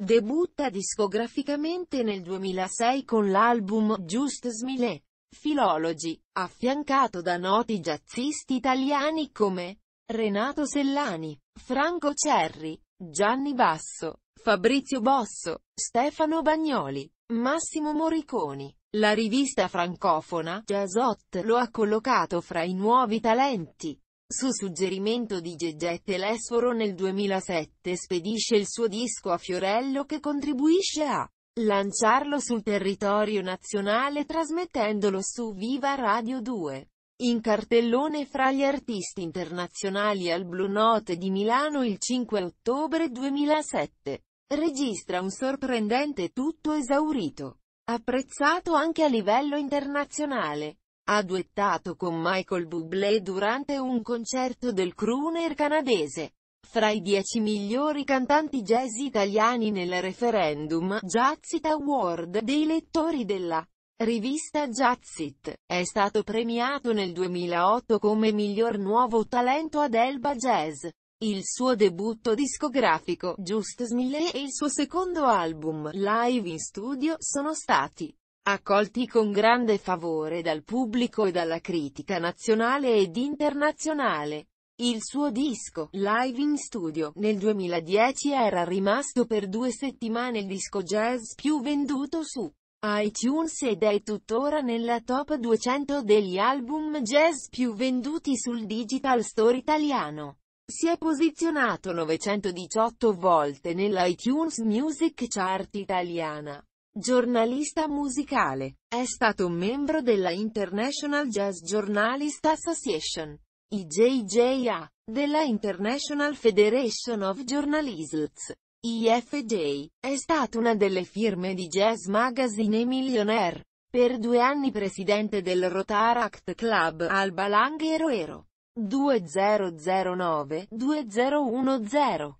Debutta discograficamente nel 2006 con l'album Just Smile, Filologi, affiancato da noti jazzisti italiani come Renato Sellani, Franco Cerri, Gianni Basso, Fabrizio Bosso, Stefano Bagnoli, Massimo Moriconi. La rivista francofona Jazzot lo ha collocato fra i nuovi talenti. Su suggerimento di Gegette Telesforo nel 2007 spedisce il suo disco a Fiorello che contribuisce a lanciarlo sul territorio nazionale trasmettendolo su Viva Radio 2. In cartellone fra gli artisti internazionali al Blue Note di Milano il 5 ottobre 2007. Registra un sorprendente tutto esaurito. Apprezzato anche a livello internazionale. Ha duettato con Michael Bublé durante un concerto del crooner canadese. Fra i dieci migliori cantanti jazz italiani nel referendum Jazzit Award dei lettori della rivista Jazzit, è stato premiato nel 2008 come miglior nuovo talento ad Elba Jazz. Il suo debutto discografico, Just Smile e il suo secondo album, Live in Studio, sono stati accolti con grande favore dal pubblico e dalla critica nazionale ed internazionale. Il suo disco, Live in Studio, nel 2010 era rimasto per due settimane il disco jazz più venduto su iTunes ed è tuttora nella top 200 degli album jazz più venduti sul Digital Store italiano. Si è posizionato 918 volte nell'iTunes Music Chart italiana. Giornalista musicale. È stato membro della International Jazz Journalist Association, IJJA, della International Federation of Journalists, IFJ. È stata una delle firme di Jazz Magazine e Millionaire. Per due anni presidente del Rotaract Club Alba Langheroero. 2009-2010